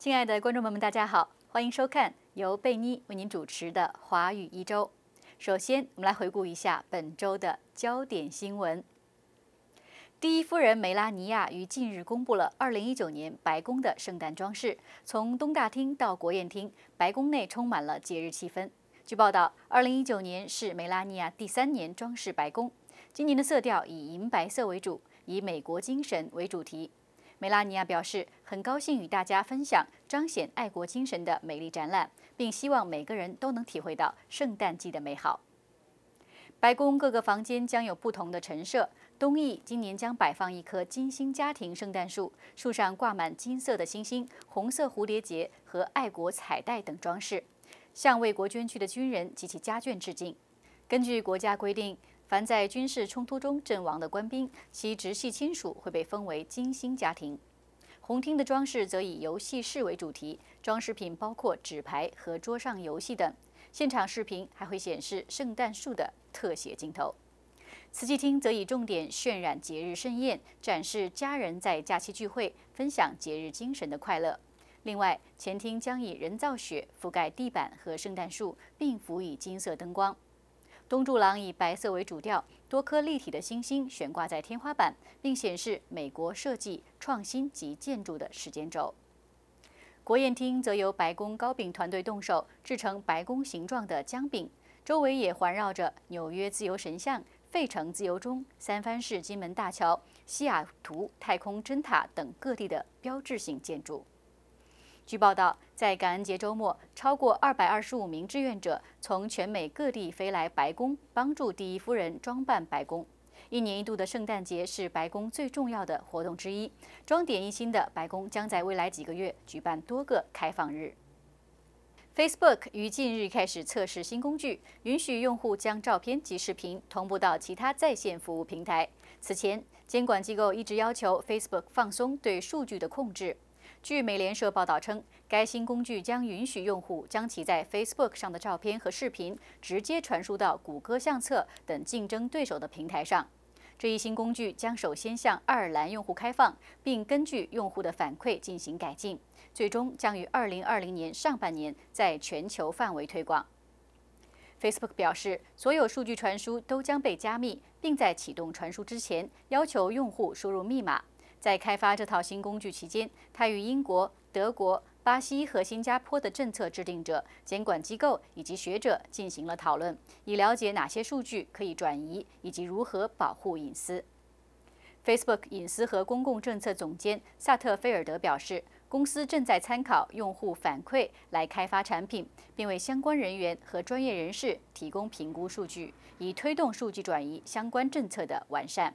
亲爱的观众朋友们，大家好，欢迎收看由贝妮为您主持的《华语一周》。首先，我们来回顾一下本周的焦点新闻。第一夫人梅拉尼亚于近日公布了2019年白宫的圣诞装饰，从东大厅到国宴厅，白宫内充满了节日气氛。据报道，2019年是梅拉尼亚第三年装饰白宫，今年的色调以银白色为主，以美国精神为主题。梅拉尼亚表示，很高兴与大家分享彰显爱国精神的美丽展览，并希望每个人都能体会到圣诞季的美好。白宫各个房间将有不同的陈设。东翼今年将摆放一棵金星家庭圣诞树，树上挂满金色的星星、红色蝴蝶结和爱国彩带等装饰，向为国捐躯的军人及其家眷致敬。根据国家规定。凡在军事冲突中阵亡的官兵，其直系亲属会被封为金星家庭。红厅的装饰则以游戏室为主题，装饰品包括纸牌和桌上游戏等。现场视频还会显示圣诞树的特写镜头。瓷器厅则以重点渲染节日盛宴，展示家人在假期聚会分享节日精神的快乐。另外，前厅将以人造雪覆盖地板和圣诞树，并辅以金色灯光。东柱廊以白色为主调，多颗立体的星星悬挂在天花板，并显示美国设计创新及建筑的时间轴。国宴厅则由白宫糕饼团队动手制成白宫形状的姜饼，周围也环绕着纽约自由神像、费城自由钟、三藩市金门大桥、西雅图太空针塔等各地的标志性建筑。据报道，在感恩节周末，超过二百二十五名志愿者从全美各地飞来白宫，帮助第一夫人装扮白宫。一年一度的圣诞节是白宫最重要的活动之一。装点一新的白宫将在未来几个月举办多个开放日。Facebook 于近日开始测试新工具，允许用户将照片及视频同步到其他在线服务平台。此前，监管机构一直要求 Facebook 放松对数据的控制。据美联社报道称，该新工具将允许用户将其在 Facebook 上的照片和视频直接传输到谷歌相册等竞争对手的平台上。这一新工具将首先向爱尔兰用户开放，并根据用户的反馈进行改进，最终将于2020年上半年在全球范围推广。Facebook 表示，所有数据传输都将被加密，并在启动传输之前要求用户输入密码。在开发这套新工具期间，他与英国、德国、巴西和新加坡的政策制定者、监管机构以及学者进行了讨论，以了解哪些数据可以转移以及如何保护隐私。Facebook 隐私和公共政策总监萨特菲尔德表示，公司正在参考用户反馈来开发产品，并为相关人员和专业人士提供评估数据，以推动数据转移相关政策的完善。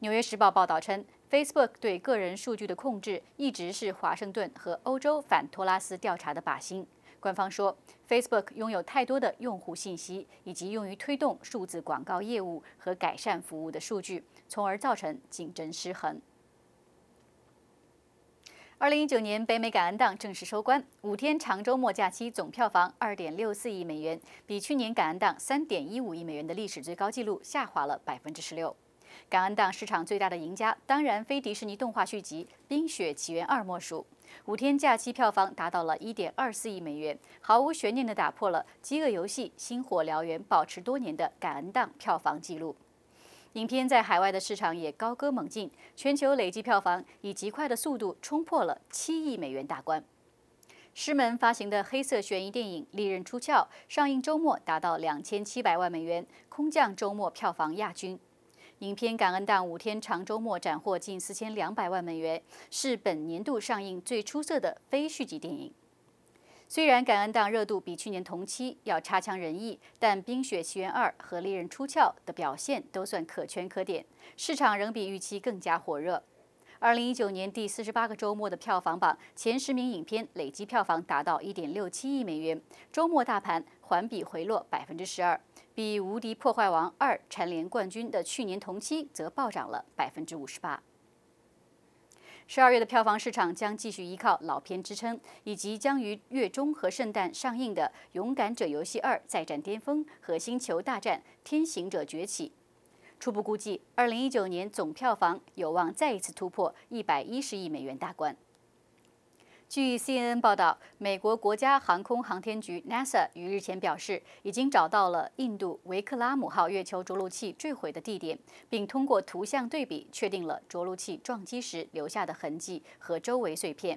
《纽约时报》报道称，Facebook 对个人数据的控制一直是华盛顿和欧洲反托拉斯调查的靶心。官方说，Facebook 拥有太多的用户信息，以及用于推动数字广告业务和改善服务的数据，从而造成竞争失衡。二零一九年北美感恩档正式收官，五天长周末假期总票房二点六四亿美元，比去年感恩档三点一五亿美元的历史最高纪录下滑了百分之十六。感恩档市场最大的赢家，当然非迪士尼动画续集《冰雪奇缘二》莫属。五天假期票房达到了1.24亿美元，毫无悬念地打破了《饥饿游戏》《星火燎原》保持多年的感恩档票房纪录。影片在海外的市场也高歌猛进，全球累计票房以极快的速度冲破了7亿美元大关。狮门发行的黑色悬疑电影《利刃出鞘》上映周末达到2700万美元，空降周末票房亚军。影片《感恩档五天长周末》斩获近四千两百万美元，是本年度上映最出色的非续集电影。虽然感恩档热度比去年同期要差强人意，但《冰雪奇缘二》和《猎刃出鞘》的表现都算可圈可点。市场仍比预期更加火热。二零一九年第四十八个周末的票房榜前十名影片累计票房达到一点六七亿美元，周末大盘环比回落百分之十二。比《无敌破坏王二》蝉联冠军的去年同期则暴涨了百分之五十八。十二月的票房市场将继续依靠老片支撑，以及将于月中和圣诞上映的《勇敢者游戏二》再战巅峰和《星球大战：天行者崛起》。初步估计，二零一九年总票房有望再一次突破一百一十亿美元大关。据 CNN 报道，美国国家航空航天局 NASA 于日前表示，已经找到了印度维克拉姆号月球着陆器坠毁的地点，并通过图像对比确定了着陆器撞击时留下的痕迹和周围碎片。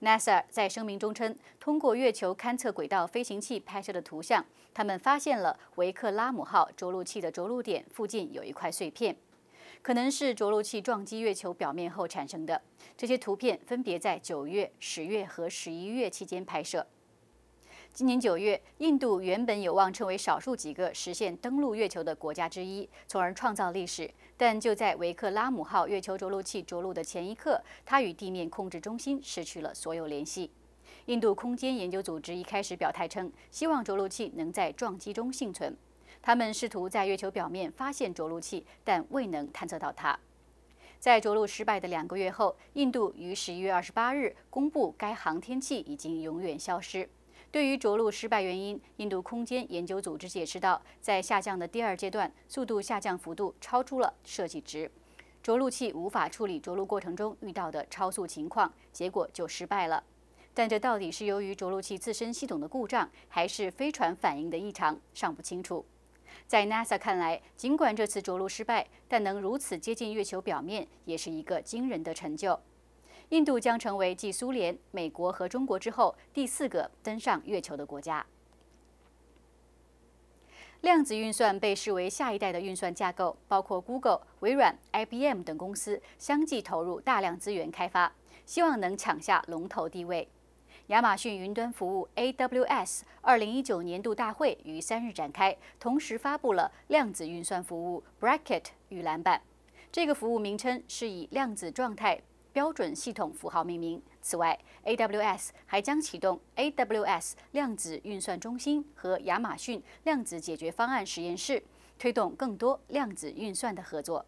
NASA 在声明中称，通过月球勘测轨道飞行器拍摄的图像，他们发现了维克拉姆号着陆器的着陆点附近有一块碎片。可能是着陆器撞击月球表面后产生的。这些图片分别在九月、十月和十一月期间拍摄。今年九月，印度原本有望成为少数几个实现登陆月球的国家之一，从而创造历史。但就在维克拉姆号月球着陆器着陆的前一刻，它与地面控制中心失去了所有联系。印度空间研究组织一开始表态称，希望着陆器能在撞击中幸存。他们试图在月球表面发现着陆器，但未能探测到它。在着陆失败的两个月后，印度于十一月二十八日公布该航天器已经永远消失。对于着陆失败原因，印度空间研究组织解释道，在下降的第二阶段，速度下降幅度超出了设计值，着陆器无法处理着陆过程中遇到的超速情况，结果就失败了。但这到底是由于着陆器自身系统的故障，还是飞船反应的异常，尚不清楚。在 NASA 看来，尽管这次着陆失败，但能如此接近月球表面，也是一个惊人的成就。印度将成为继苏联、美国和中国之后，第四个登上月球的国家。量子运算被视为下一代的运算架构，包括 Google、微软、IBM 等公司相继投入大量资源开发，希望能抢下龙头地位。亚马逊云端服务 AWS 二零一九年度大会于三日展开，同时发布了量子运算服务 Braket c 与蓝版。这个服务名称是以量子状态标准系统符号命名。此外，AWS 还将启动 AWS 量子运算中心和亚马逊量子解决方案实验室，推动更多量子运算的合作。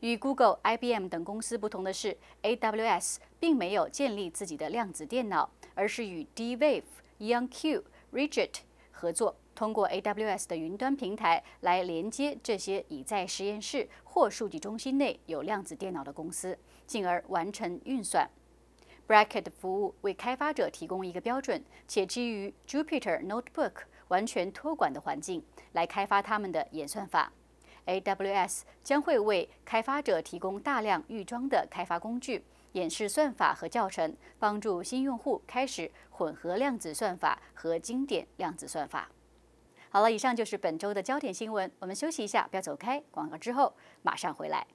与 Google、IBM 等公司不同的是，AWS 并没有建立自己的量子电脑，而是与 DWave、y o u n g q r i g i d 合作，通过 AWS 的云端平台来连接这些已在实验室或数据中心内有量子电脑的公司，进而完成运算。Bracket 服务为开发者提供一个标准且基于 Jupyter Notebook 完全托管的环境，来开发他们的演算法。AWS 将会为开发者提供大量预装的开发工具、演示算法和教程，帮助新用户开始混合量子算法和经典量子算法。好了，以上就是本周的焦点新闻。我们休息一下，不要走开。广告之后马上回来。